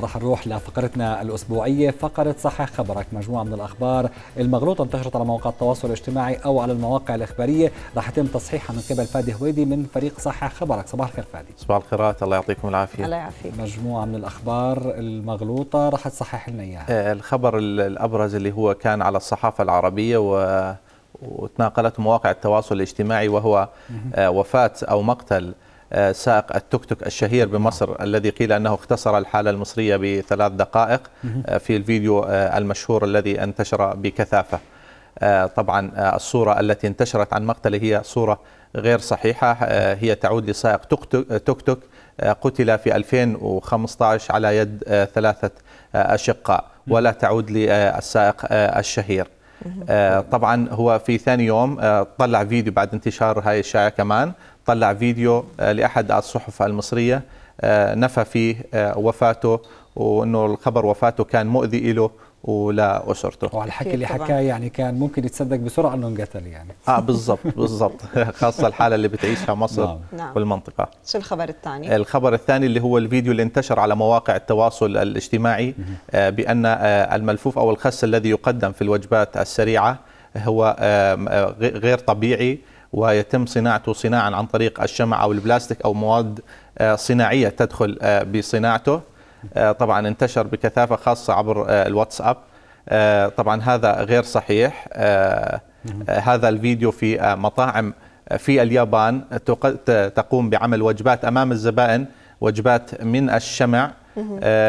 رح نروح لفقرتنا الأسبوعية فقرة صحح خبرك مجموعة من الأخبار المغلوطة انتشرت على مواقع التواصل الاجتماعي أو على المواقع الإخبارية رح يتم تصحيحها من قبل فادي هويدي من فريق صحح خبرك صباح الخير فادي صباح الخيرات الله يعطيكم العافية الله يعافيك مجموعة من الأخبار المغلوطة رح تصحح لنا إياها آه، الخبر الأبرز اللي هو كان على الصحافة العربية و وتناقلته مواقع التواصل الاجتماعي وهو آه، وفاة أو مقتل سائق التوك توك الشهير بمصر نعم. الذي قيل أنه اختصر الحالة المصرية بثلاث دقائق آه، في الفيديو آه، المشهور الذي انتشر بكثافة آه، طبعا الصورة التي انتشرت عن مقتله هي صورة غير صحيحة هي تعود لسائق توك توك قتل في 2015 على يد ثلاثة أشقاء ولا تعود للسائق الشهير آه، طبعا هو في ثاني يوم آه، طلع فيديو بعد انتشار هاي الشائعة كمان طلع فيديو آه، لأحد الصحف المصرية نفى فيه وفاته وأنه الخبر وفاته كان مؤذي له ولاسرته وعلى الحكي اللي حكاه يعني كان ممكن يتصدق بسرعه انه انقتل يعني اه بالضبط بالضبط خاصه الحاله اللي بتعيشها مصر نعم. نعم. والمنطقه شو الخبر الثاني الخبر الثاني اللي هو الفيديو اللي انتشر على مواقع التواصل الاجتماعي آه، بان آه، الملفوف او الخس الذي يقدم في الوجبات السريعه هو آه، غير طبيعي ويتم صناعته صناعا عن طريق الشمع او البلاستيك او مواد صناعيه تدخل بصناعته آه، طبعا انتشر بكثافة خاصة عبر آه، الواتساب آه، طبعا هذا غير صحيح هذا الفيديو في مطاعم في اليابان تقوم بعمل وجبات أمام الزبائن وجبات من الشمع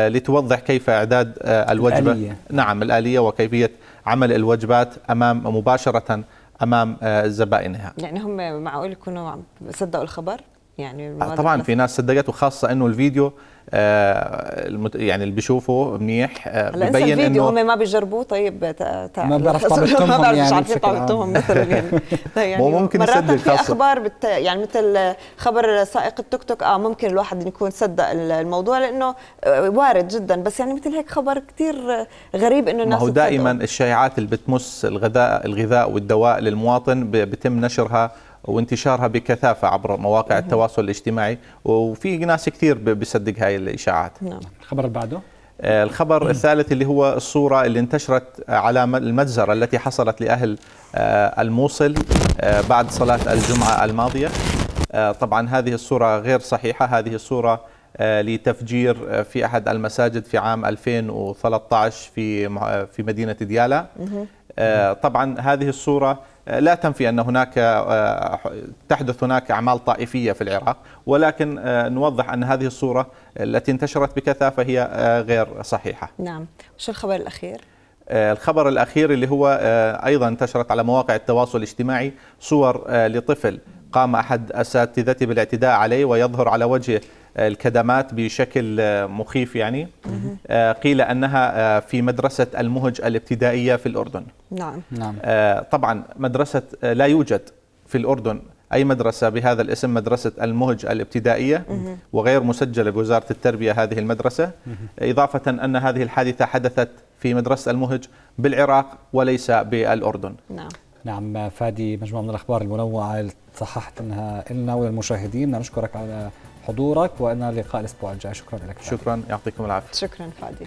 لتوضح كيف إعداد الوجبة الآلية. نعم الآلية وكيفية عمل الوجبات أمام مباشرة أمام زبائنها يعني هم معقول يكونوا صدقوا الخبر؟ يعني آه، طبعا في ناس صدقت وخاصه انه الفيديو آه يعني اللي بيشوفه منيح آه ببين انه الفيديو هم ما بيجربوه طيب تا... تا... ما بعرف طبقتهم ما بعرف يعني مش طبقتهم مثلا يعني, يعني ممكن مرات في خاصة. اخبار بت... يعني مثل خبر سائق التوك توك اه ممكن الواحد يكون صدق الموضوع لانه آه، وارد جدا بس يعني مثل هيك خبر كثير غريب انه الناس ما هو دائما الشائعات اللي بتمس الغذاء الغذاء والدواء للمواطن بيتم نشرها وانتشارها بكثافه عبر مواقع نعم. التواصل الاجتماعي وفي ناس كثير بيصدق هاي الاشاعات نعم الخبر اللي بعده آه، الخبر الثالث اللي هو الصورة اللي انتشرت على المجزرة التي حصلت لأهل آه، الموصل آه، بعد صلاة الجمعة الماضية طبعا هذه الصورة غير صحيحة هذه الصورة لتفجير في أحد المساجد في عام 2013 في في مدينة ديالا آه، طبعا هذه الصورة آه، لا تنفي أن هناك آه، تحدث هناك أعمال طائفية في العراق ولكن نوضح أن هذه الصورة التي انتشرت بكثافة هي غير صحيحة نعم شو الخبر الأخير؟ الخبر الأخير اللي هو أيضا انتشرت على مواقع التواصل الاجتماعي صور لطفل قام أحد أساتذته بالاعتداء عليه ويظهر على وجهه الكدمات بشكل مخيف يعني قيل أنها في مدرسة المهج الابتدائية في الأردن نعم نعم آه، طبعا مدرسة آه، لا يوجد في الأردن أي مدرسة بهذا الاسم مدرسة المهج الابتدائية وغير مسجلة بوزارة التربية هذه المدرسة إضافة أن هذه الحادثة حدثت في مدرسة المهج بالعراق وليس بالأردن نعم نعم فادي مجموعة من الأخبار المنوعة صححت أنها لنا وللمشاهدين نشكرك على حضورك وإلى لقاء الأسبوع الجاي شكرا لك فادي. شكرا يعطيكم العافية شكرا فادي